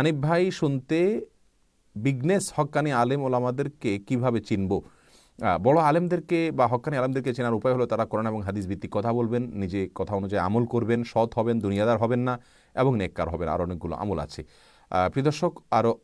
আনিব ভাই শুনতে বিগনেস হকানি আলেম ওলামাদেরকে কিভাবে চিনব বড় আলেমদেরকে বা হকানি আলেমদেরকে চেনার উপায় হলো তারা কোরআন এবং হাদিস ভিত্তিক কথা বলবেন নিজে কথা অনুযায়ী আমল করবেন সৎ হবেন দুনিয়াদার হবেন না এবং নেককার হবেন আর অনেকগুলো আমল আছে দর্শক আরও